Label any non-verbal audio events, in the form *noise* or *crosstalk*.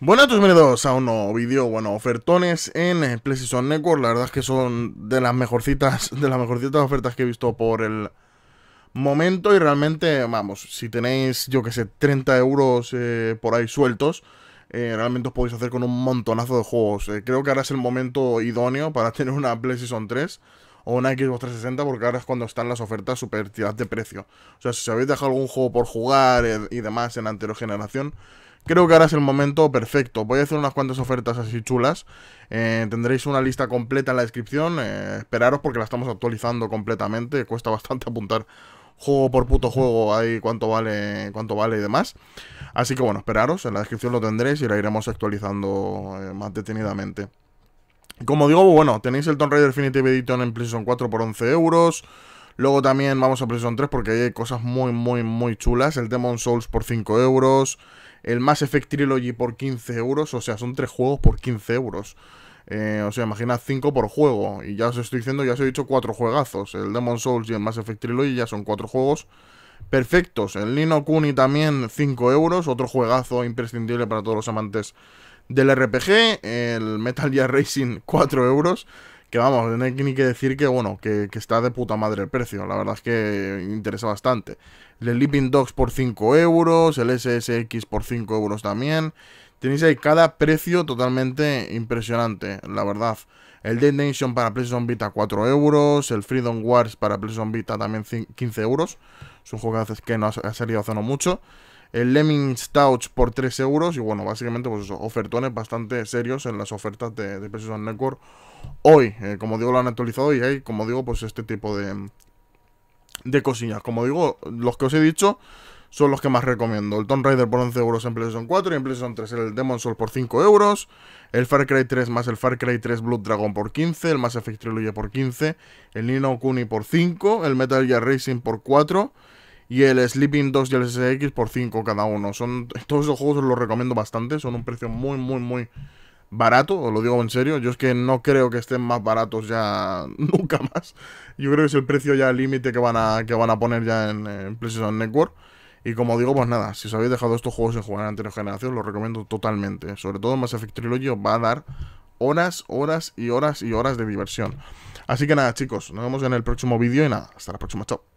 Buenas, bienvenidos a un nuevo vídeo, bueno, ofertones en eh, PlayStation Network, la verdad es que son de las mejorcitas, *laughs* de las mejorcitas ofertas que he visto por el momento y realmente, vamos, si tenéis, yo que sé, 30 euros eh, por ahí sueltos, eh, realmente os podéis hacer con un montonazo de juegos, creo que ahora es el momento idóneo para *laughs* tener una PlayStation 3, o una Xbox 360 porque ahora es cuando están las ofertas super tiradas de precio. O sea, si habéis dejado algún juego por jugar eh, y demás en anterior generación, creo que ahora es el momento perfecto. Voy a hacer unas cuantas ofertas así chulas. Eh, tendréis una lista completa en la descripción. Eh, esperaros porque la estamos actualizando completamente. Cuesta bastante *laughs* apuntar juego por puto juego ahí cuánto vale, cuánto vale y demás. Así que bueno, esperaros. En la descripción lo tendréis y la iremos actualizando más detenidamente. Como digo, bueno, tenéis el Tomb Raider Definitive Edition en PlayStation 4 por 11 euros. Luego también vamos a PlayStation 3 porque hay cosas muy, muy, muy chulas. El Demon Souls por 5 euros. El Mass Effect Trilogy por 15 euros. O sea, son 3 juegos por 15 euros. Eh, o sea, imagina 5 por juego. Y ya os estoy diciendo, ya os he dicho 4 juegazos. El Demon Souls y el Mass Effect Trilogy ya son 4 juegos perfectos. El Nino Kuni también 5 euros. Otro juegazo imprescindible para todos los amantes del RPG, el Metal Gear Racing 4 *laughs* euros. Que vamos, no hay ni que decir que bueno, que, está de puta madre el precio. La verdad es que interesa bastante. El Sleeping Dogs por 5 euros, el SSX por 5 euros también. Tenéis ahí cada precio totalmente impresionante, la verdad. El Dead Nation para PlayStation Vita 4 euros. El Freedom Wars para PlayStation Vita también 15 euros. Es un juego que, no ha, ha salido hace no mucho el Lemming Stouch por 3 euros. Y bueno, básicamente, pues eso, ofertones bastante serios en las ofertas de, de Network hoy. Eh, como digo, lo han actualizado y hay, como digo, pues este tipo de, de cosillas. Como digo, los que os he dicho son los que más recomiendo. El Tomb Raider por 11 euros en PlayStation 4 y en PlayStation 3 el Demon Soul por 5 euros. El Far Cry 3 más el Far Cry 3 Blood Dragon por 15. El Mass Effect Trilogy por 15. El Nino Kuni por 5. El Metal Gear Racing por 4 y el Sleeping 2 y el SX por 5 cada uno. Son, todos esos juegos los recomiendo bastante, son un precio muy, muy, muy barato, os lo digo en serio. Yo es que no creo que estén más baratos ya *laughs* nunca más. Yo creo que es el precio ya límite que, van a, que van a poner ya en, PlayStation Network. Y como digo, pues nada, si os habéis dejado estos juegos en jugar en los recomiendo totalmente. Sobre todo Mass Effect Trilogy va a dar horas, horas y horas y horas de diversión. Así que nada, chicos, nos vemos en el próximo vídeo y nada, hasta la próxima, chao.